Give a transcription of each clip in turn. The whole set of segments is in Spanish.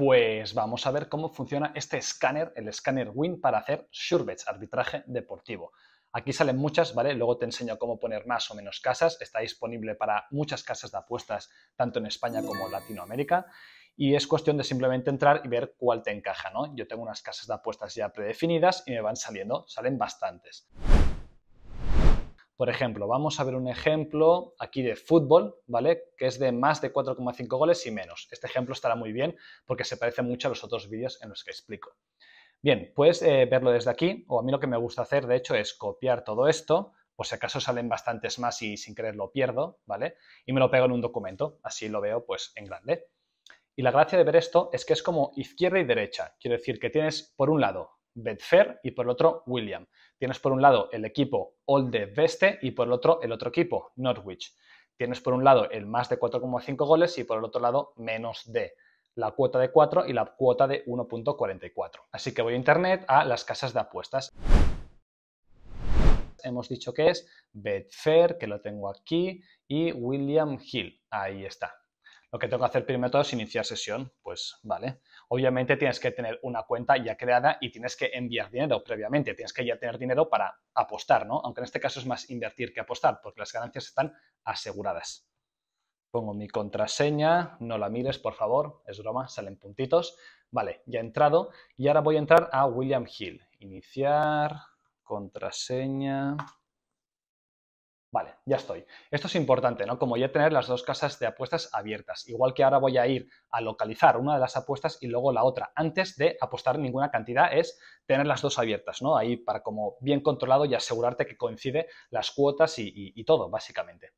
pues vamos a ver cómo funciona este escáner, el escáner WIN, para hacer surebets, arbitraje deportivo. Aquí salen muchas, ¿vale? Luego te enseño cómo poner más o menos casas. Está disponible para muchas casas de apuestas, tanto en España como en Latinoamérica. Y es cuestión de simplemente entrar y ver cuál te encaja, ¿no? Yo tengo unas casas de apuestas ya predefinidas y me van saliendo, salen bastantes. Por ejemplo, vamos a ver un ejemplo aquí de fútbol, ¿vale? Que es de más de 4,5 goles y menos. Este ejemplo estará muy bien porque se parece mucho a los otros vídeos en los que explico. Bien, puedes eh, verlo desde aquí, o a mí lo que me gusta hacer, de hecho, es copiar todo esto, por si acaso salen bastantes más y sin querer lo pierdo, ¿vale? Y me lo pego en un documento, así lo veo pues en grande. Y la gracia de ver esto es que es como izquierda y derecha, quiero decir que tienes por un lado Betfair y por el otro William. Tienes por un lado el equipo Olde Veste y por el otro el otro equipo, Norwich. Tienes por un lado el más de 4,5 goles y por el otro lado menos de la cuota de 4 y la cuota de 1.44. Así que voy a internet a las casas de apuestas. Hemos dicho que es Betfair, que lo tengo aquí, y William Hill. Ahí está. Lo que tengo que hacer primero todo es iniciar sesión. Pues vale obviamente tienes que tener una cuenta ya creada y tienes que enviar dinero previamente, tienes que ya tener dinero para apostar, ¿no? Aunque en este caso es más invertir que apostar, porque las ganancias están aseguradas. Pongo mi contraseña, no la mires, por favor, es broma, salen puntitos. Vale, ya he entrado y ahora voy a entrar a William Hill. Iniciar, contraseña, Vale, ya estoy. Esto es importante, ¿no? Como ya tener las dos casas de apuestas abiertas. Igual que ahora voy a ir a localizar una de las apuestas y luego la otra. Antes de apostar ninguna cantidad es tener las dos abiertas, ¿no? Ahí para como bien controlado y asegurarte que coincide las cuotas y todo, básicamente.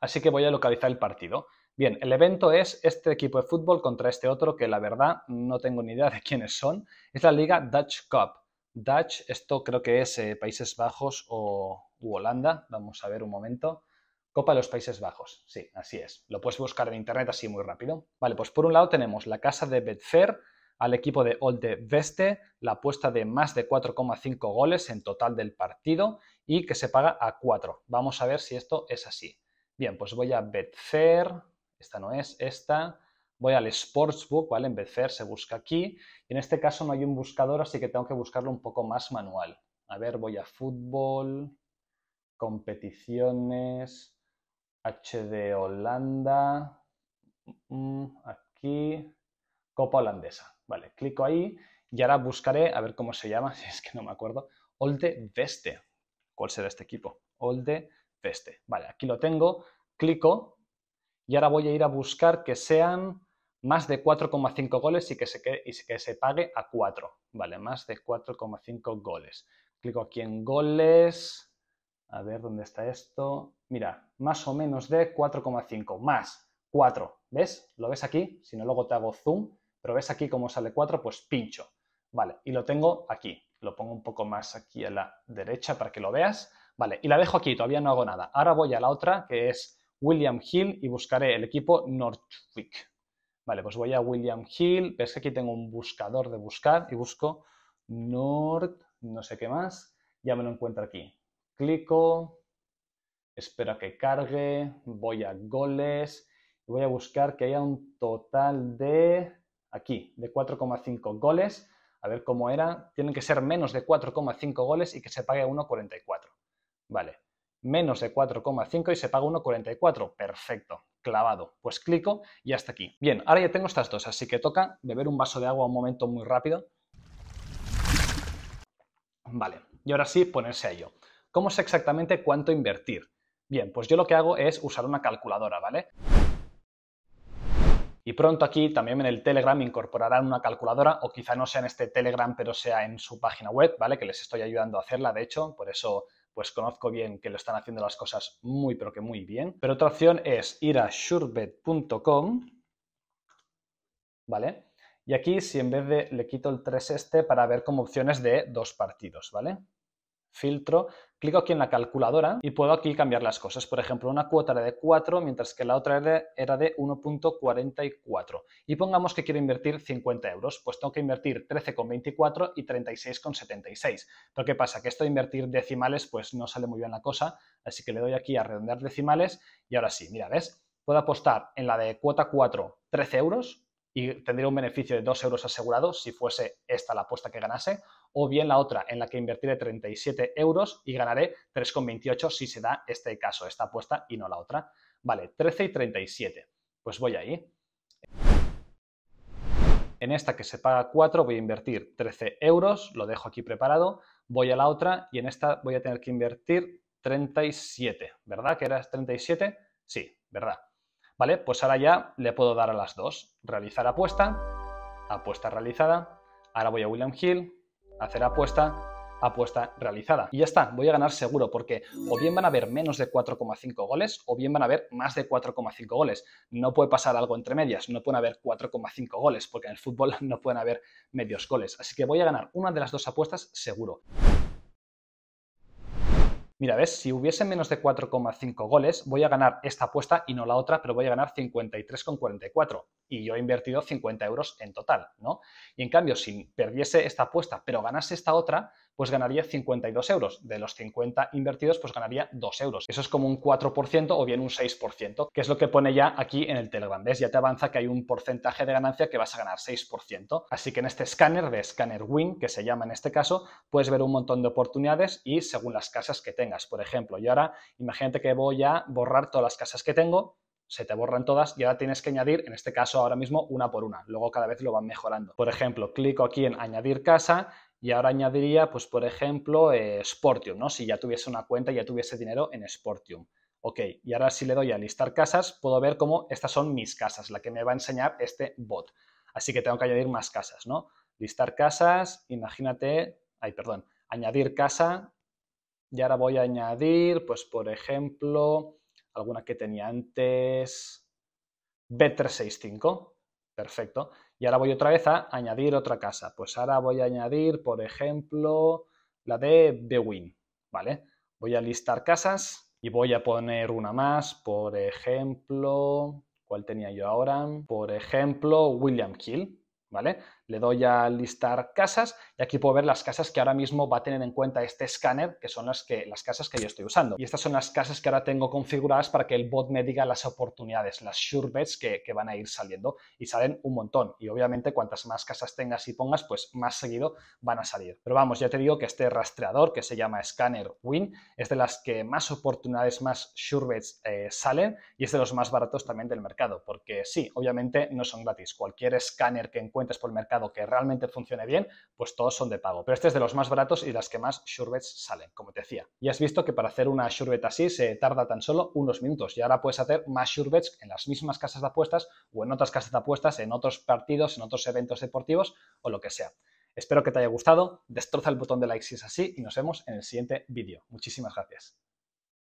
Así que voy a localizar el partido. Bien, el evento es este equipo de fútbol contra este otro que la verdad no tengo ni idea de quiénes son. Es la Liga Dutch Cup. Dutch, esto creo que es eh, Países Bajos o Holanda, vamos a ver un momento. Copa de los Países Bajos, sí, así es. Lo puedes buscar en internet así muy rápido. Vale, pues por un lado tenemos la casa de Betfair, al equipo de Olde Veste, la apuesta de más de 4,5 goles en total del partido y que se paga a 4. Vamos a ver si esto es así. Bien, pues voy a Betfair, esta no es, esta, voy al Sportsbook, ¿vale? En Betfair se busca aquí. Y en este caso no hay un buscador, así que tengo que buscarlo un poco más manual. A ver, voy a fútbol, competiciones, HD Holanda, mm, mm, aquí, Copa Holandesa. Vale, clico ahí y ahora buscaré, a ver cómo se llama, si es que no me acuerdo, Olde Veste. ¿Cuál será este equipo? Olde Veste. Vale, aquí lo tengo, clico y ahora voy a ir a buscar que sean más de 4,5 goles y que, se y que se pague a 4, ¿vale? Más de 4,5 goles. Clico aquí en goles, a ver dónde está esto. Mira, más o menos de 4,5, más 4, ¿ves? ¿Lo ves aquí? Si no, luego te hago zoom, pero ves aquí cómo sale 4, pues pincho. Vale, y lo tengo aquí. Lo pongo un poco más aquí a la derecha para que lo veas. Vale, y la dejo aquí, todavía no hago nada. Ahora voy a la otra, que es William Hill, y buscaré el equipo Northwick. Vale, pues voy a William Hill, ves que aquí tengo un buscador de buscar y busco Nord, no sé qué más, ya me lo encuentro aquí. Clico, espero a que cargue, voy a goles voy a buscar que haya un total de, aquí, de 4,5 goles. A ver cómo era, tienen que ser menos de 4,5 goles y que se pague 1,44. Vale menos de 4,5 y se paga 1,44. Perfecto, clavado. Pues clico y hasta aquí. Bien, ahora ya tengo estas dos, así que toca beber un vaso de agua un momento muy rápido. Vale, y ahora sí ponerse a ello. ¿Cómo sé exactamente cuánto invertir? Bien, pues yo lo que hago es usar una calculadora, ¿vale? Y pronto aquí también en el Telegram incorporarán una calculadora, o quizá no sea en este Telegram, pero sea en su página web, ¿vale? Que les estoy ayudando a hacerla, de hecho, por eso pues conozco bien que lo están haciendo las cosas muy, pero que muy bien. Pero otra opción es ir a surebet.com, ¿vale? Y aquí, si en vez de le quito el 3 este para ver como opciones de dos partidos, ¿vale? filtro, clico aquí en la calculadora y puedo aquí cambiar las cosas. Por ejemplo, una cuota era de 4, mientras que la otra era de 1.44. Y pongamos que quiero invertir 50 euros, pues tengo que invertir 13,24 y 36,76. lo ¿qué pasa? Que esto de invertir decimales pues no sale muy bien la cosa, así que le doy aquí a redondear decimales y ahora sí, mira, ¿ves? Puedo apostar en la de cuota 4 13 euros, y tendría un beneficio de 2 euros asegurado si fuese esta la apuesta que ganase, o bien la otra en la que invertiré 37 euros y ganaré 3,28 si se da este caso, esta apuesta y no la otra. Vale, 13 y 37. Pues voy ahí. En esta que se paga 4 voy a invertir 13 euros, lo dejo aquí preparado, voy a la otra y en esta voy a tener que invertir 37, ¿verdad? ¿Que era 37? Sí, ¿verdad? ¿Vale? Pues ahora ya le puedo dar a las dos. Realizar apuesta, apuesta realizada. Ahora voy a William Hill, hacer apuesta, apuesta realizada. Y ya está, voy a ganar seguro porque o bien van a haber menos de 4,5 goles o bien van a haber más de 4,5 goles. No puede pasar algo entre medias, no pueden haber 4,5 goles porque en el fútbol no pueden haber medios goles. Así que voy a ganar una de las dos apuestas seguro mira, ves, si hubiese menos de 4,5 goles, voy a ganar esta apuesta y no la otra, pero voy a ganar 53,44 y yo he invertido 50 euros en total, ¿no? Y en cambio, si perdiese esta apuesta, pero ganase esta otra, pues ganaría 52 euros. De los 50 invertidos, pues ganaría 2 euros. Eso es como un 4% o bien un 6%, que es lo que pone ya aquí en el Telegram. ¿Ves? Ya te avanza que hay un porcentaje de ganancia que vas a ganar 6%. Así que en este escáner de Scanner Win, que se llama en este caso, puedes ver un montón de oportunidades y según las casas que tengas. Por ejemplo, yo ahora imagínate que voy a borrar todas las casas que tengo se te borran todas y ahora tienes que añadir, en este caso ahora mismo, una por una. Luego cada vez lo van mejorando. Por ejemplo, clico aquí en añadir casa y ahora añadiría, pues por ejemplo, eh, Sportium, ¿no? Si ya tuviese una cuenta, y ya tuviese dinero en Sportium. Ok, y ahora si le doy a listar casas, puedo ver cómo estas son mis casas, la que me va a enseñar este bot. Así que tengo que añadir más casas, ¿no? Listar casas, imagínate, ay, perdón, añadir casa, y ahora voy a añadir, pues por ejemplo, alguna que tenía antes, B365, perfecto. Y ahora voy otra vez a añadir otra casa. Pues ahora voy a añadir, por ejemplo, la de Bewin, ¿vale? Voy a listar casas y voy a poner una más, por ejemplo, ¿cuál tenía yo ahora? Por ejemplo, William Kill, ¿vale? Le doy a listar casas y aquí puedo ver las casas que ahora mismo va a tener en cuenta este escáner, que son las, que, las casas que yo estoy usando. Y estas son las casas que ahora tengo configuradas para que el bot me diga las oportunidades, las sure que, van a ir saliendo y salen un montón. Y obviamente cuantas más casas tengas y pongas, pues más seguido van a salir. Pero vamos, ya te digo que este rastreador que se llama Scanner Win es de las que más oportunidades, más surebets eh, salen y es de los más baratos también del mercado. Porque sí, obviamente no son gratis. Cualquier escáner que encuentres por el mercado que realmente funcione bien, pues todos son de pago. Pero este es de los más baratos y las que más Surebets salen, como te decía. Y has visto que para hacer una Surebet así se tarda tan solo unos minutos y ahora puedes hacer más Surebets en las mismas casas de apuestas o en otras casas de apuestas, en otros partidos, en otros eventos deportivos o lo que sea. Espero que te haya gustado, destroza el botón de like si es así y nos vemos en el siguiente vídeo. Muchísimas gracias.